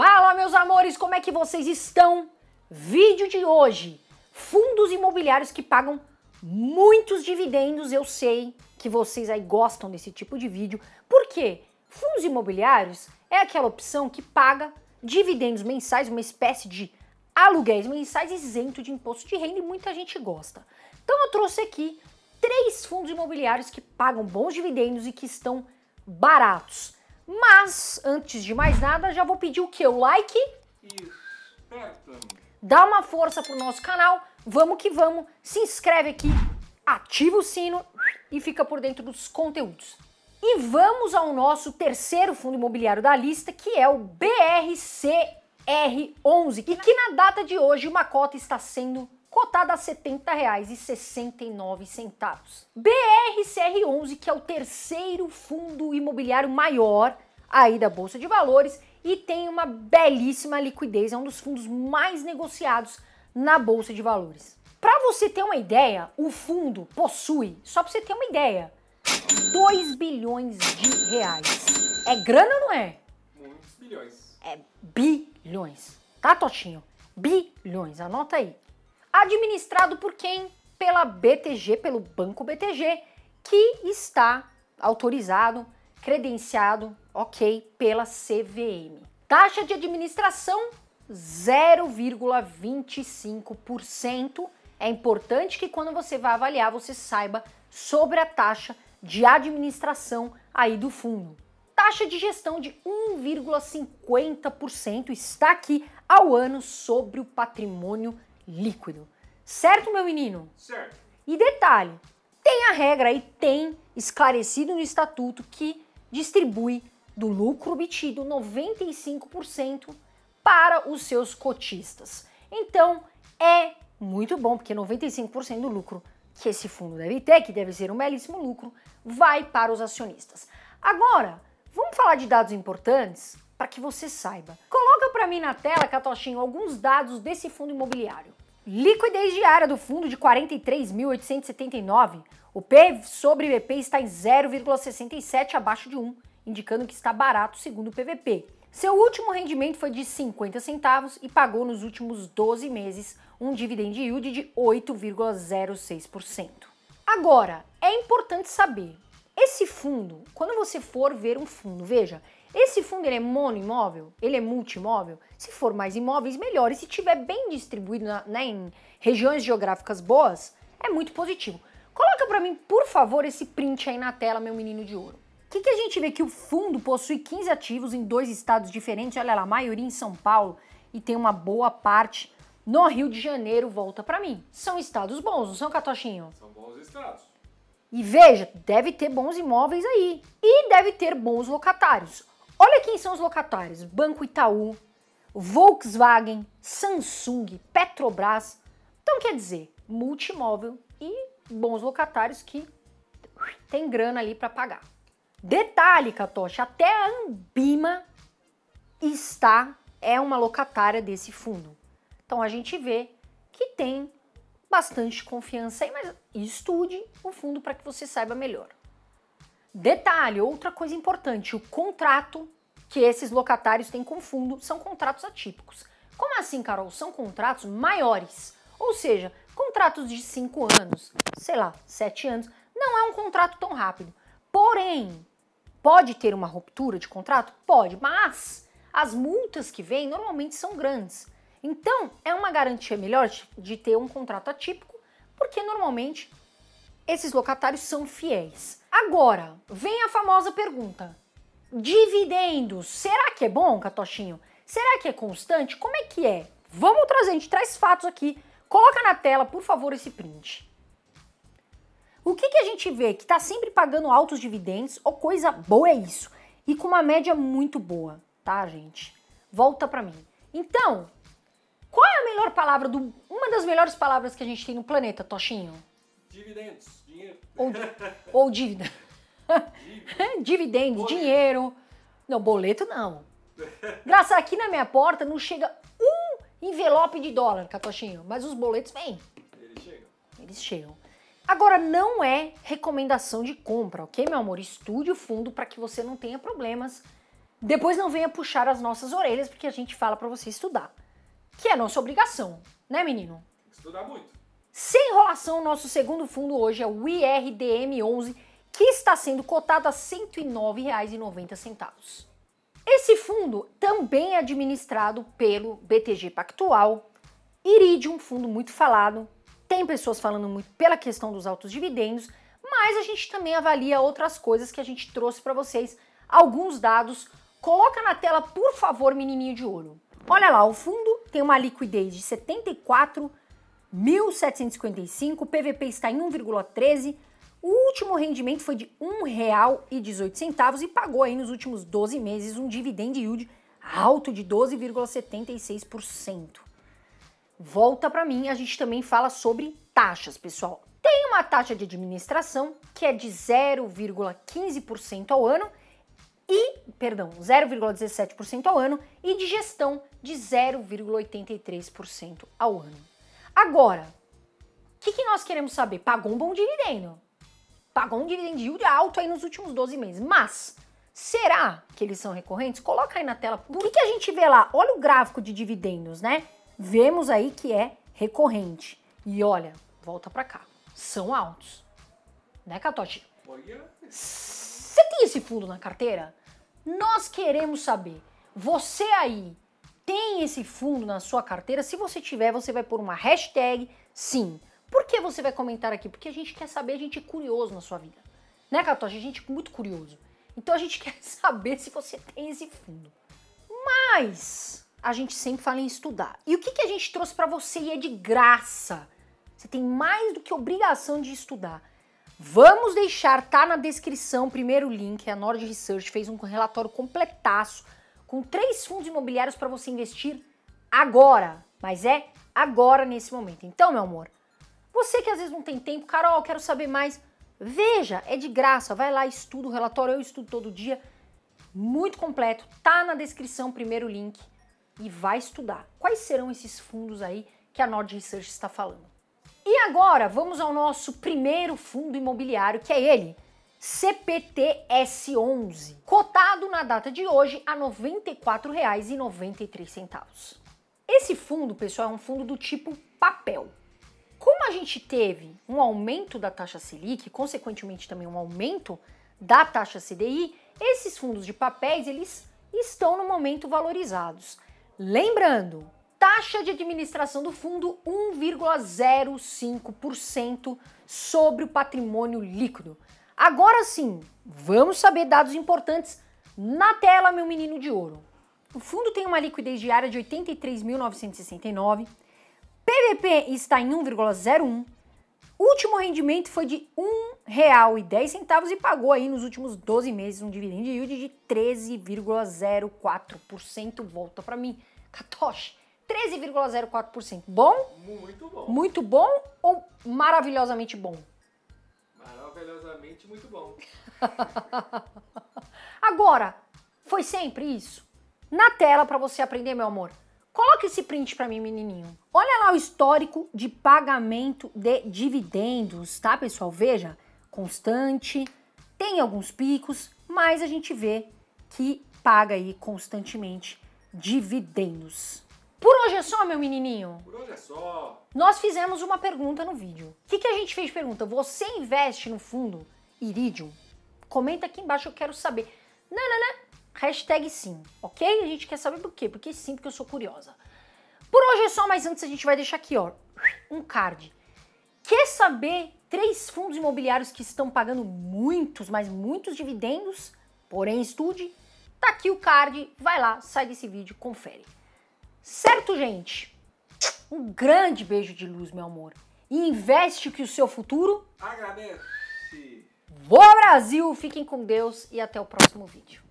Fala, meus amores, como é que vocês estão? Vídeo de hoje: fundos imobiliários que pagam muitos dividendos. Eu sei que vocês aí gostam desse tipo de vídeo. porque Fundos imobiliários é aquela opção que paga dividendos mensais, uma espécie de aluguéis mensais isento de imposto de renda e muita gente gosta. Então eu trouxe aqui três fundos imobiliários que pagam bons dividendos e que estão baratos. Mas, antes de mais nada, já vou pedir o que? O like. Esperta. Dá uma força pro nosso canal. Vamos que vamos. Se inscreve aqui, ativa o sino e fica por dentro dos conteúdos. E vamos ao nosso terceiro fundo imobiliário da lista, que é o BRCR11, e que na data de hoje uma cota está sendo cotada a R$ 70,69. BRCR11, que é o terceiro fundo imobiliário maior aí da Bolsa de Valores e tem uma belíssima liquidez, é um dos fundos mais negociados na Bolsa de Valores. Para você ter uma ideia, o fundo possui, só para você ter uma ideia, 2 bilhões de reais. É grana ou não é? Muitos bilhões. É bilhões. Tá, Totinho? Bilhões, anota aí administrado por quem? Pela BTG, pelo Banco BTG, que está autorizado, credenciado, ok, pela CVM. Taxa de administração 0,25%. É importante que quando você vai avaliar, você saiba sobre a taxa de administração aí do fundo. Taxa de gestão de 1,50% está aqui ao ano sobre o patrimônio líquido. Certo, meu menino? Certo. E detalhe, tem a regra e tem esclarecido no estatuto que distribui do lucro obtido 95% para os seus cotistas. Então, é muito bom, porque 95% do lucro que esse fundo deve ter, que deve ser um belíssimo lucro, vai para os acionistas. Agora, vamos falar de dados importantes para que você saiba. Coloca para mim na tela, Catochinho, alguns dados desse fundo imobiliário. Liquidez diária do fundo de 43.879. O P sobre VP está em 0,67 abaixo de 1, indicando que está barato segundo o PVP. Seu último rendimento foi de 50 centavos e pagou nos últimos 12 meses um dividend yield de 8,06%. Agora, é importante saber esse fundo, quando você for ver um fundo, veja, esse fundo ele é monoimóvel? Ele é multimóvel? Se for mais imóveis, melhor. E se tiver bem distribuído na, né, em regiões geográficas boas, é muito positivo. Coloca para mim, por favor, esse print aí na tela, meu menino de ouro. O que, que, a gente vê que o fundo possui 15 ativos em dois estados diferentes, olha lá, a maioria em São Paulo e tem uma boa parte no Rio de Janeiro, volta para mim. São estados bons, não são, Catochinho? São bons estados. E veja, deve ter bons imóveis aí e deve ter bons locatários. Olha quem são os locatários: Banco Itaú, Volkswagen, Samsung, Petrobras. Então quer dizer, multimóvel e bons locatários que tem grana ali para pagar. Detalhe, Catocha, até a Ambima está é uma locatária desse fundo. Então a gente vê que tem bastante confiança aí, mas estude o fundo para que você saiba melhor. Detalhe, outra coisa importante, o contrato que esses locatários têm com o fundo são contratos atípicos. Como assim, Carol? São contratos maiores, ou seja, contratos de 5 anos, sei lá, 7 anos, não é um contrato tão rápido. Porém, pode ter uma ruptura de contrato? Pode, mas as multas que vêm normalmente são grandes. Então, é uma garantia melhor de ter um contrato atípico, porque normalmente esses locatários são fiéis. Agora, vem a famosa pergunta: dividendos, será que é bom, Catochinho? Será que é constante? Como é que é? Vamos trazer, a gente traz fatos aqui. Coloca na tela, por favor, esse print. O que, que a gente vê? Que está sempre pagando altos dividendos, ou coisa boa é isso. E com uma média muito boa, tá, gente? Volta para mim. Então, qual é a melhor palavra do. Uma das melhores palavras que a gente tem no planeta, Toshinho? Dividendos, dinheiro. Ou, ou dívida. Dívida. Dividendos, boleto. dinheiro. Não, boleto não. Graça, aqui na minha porta não chega um envelope de dólar, Catochinho, mas os boletos vêm. Eles chegam. Eles chegam. Agora, não é recomendação de compra, ok, meu amor? Estude o fundo para que você não tenha problemas. Depois não venha puxar as nossas orelhas, porque a gente fala para você estudar que é nossa obrigação, né, menino? Estudar muito. Sem enrolação, nosso segundo fundo hoje é o IRDM11, que está sendo cotado a R$ 109,90. Esse fundo também é administrado pelo BTG Pactual, Iridium, um fundo muito falado, tem pessoas falando muito pela questão dos altos dividendos, mas a gente também avalia outras coisas que a gente trouxe para vocês, alguns dados. Coloca na tela, por favor, menininho de ouro. Olha lá, o fundo tem uma liquidez de 74.755, o PVP está em 1,13, o último rendimento foi de R$ 1,18 e pagou aí nos últimos 12 meses um dividend yield alto de 12,76%. Volta para mim, a gente também fala sobre taxas, pessoal. Tem uma taxa de administração que é de 0,15% ao ano e, perdão, 0,17% ao ano e de gestão de 0,83% ao ano. Agora, o que, que, nós queremos saber? Pagou um bom dividendo. Pagou um dividend yield alto aí nos últimos 12 meses. Mas, será que eles são recorrentes? Coloca aí na tela. O que, que a gente vê lá? Olha o gráfico de dividendos, né? Vemos aí que é recorrente. E olha, volta pra cá. São altos. Né, Catote? Você tem esse fundo na carteira? Nós queremos saber. Você aí tem esse fundo na sua carteira? Se você tiver, você vai pôr uma hashtag sim. Por que você vai comentar aqui? Porque a gente quer saber, a gente é curioso na sua vida. Né, Catocha? A gente é muito curioso. Então a gente quer saber se você tem esse fundo. Mas a gente sempre fala em estudar. E o que, que a gente trouxe para você e é de graça? Você tem mais do que obrigação de estudar. Vamos deixar, tá na descrição, primeiro link, a Nord Research fez um relatório completaço com três fundos imobiliários para você investir agora, mas é agora nesse momento. Então, meu amor, você que às vezes não tem tempo, Carol, quero saber mais, veja, é de graça, vai lá, estuda o relatório, eu estudo todo dia, muito completo, tá na descrição primeiro link e vai estudar quais serão esses fundos aí que a Nord Research está falando. E agora, vamos ao nosso primeiro fundo imobiliário, que é ele, CPTS11, cotado na data de hoje a R$ 94,93. Esse fundo, pessoal, é um fundo do tipo papel. Como a gente teve um aumento da taxa Selic, consequentemente também um aumento da taxa CDI, esses fundos de papéis, eles estão no momento valorizados. Lembrando, taxa de administração do fundo 1,05% sobre o patrimônio líquido. Agora sim, vamos saber dados importantes na tela, meu menino de ouro. O fundo tem uma liquidez diária de 83.969, PVP está em 1,01, último rendimento foi de R$ 1,10 e pagou aí nos últimos 12 meses um dividendo yield de 13,04%. Volta para mim, Katoshi. 13,04%. Bom? Muito bom. Muito bom ou maravilhosamente bom? maravilhosamente muito bom. Agora, foi sempre isso? Na tela para você aprender, meu amor. Coloca esse print para mim, menininho. Olha lá o histórico de pagamento de dividendos, tá, pessoal? Veja, constante, tem alguns picos, mas a gente vê que paga aí constantemente dividendos. Por hoje é só, meu menininho. Por hoje é só. Nós fizemos uma pergunta no vídeo. O que, que a gente fez de pergunta? Você investe no fundo Iridium? Comenta aqui embaixo, eu quero saber. Nanana, hashtag sim, ok? A gente quer saber por quê, porque sim, porque eu sou curiosa. Por hoje é só, mas antes a gente vai deixar aqui, ó, um card. Quer saber três fundos imobiliários que estão pagando muitos, mas muitos dividendos? Porém, estude. Tá aqui o card, vai lá, sai desse vídeo, confere. Certo, gente? Um grande beijo de luz, meu amor. E investe que o seu futuro agradece. Boa Brasil, fiquem com Deus e até o próximo vídeo.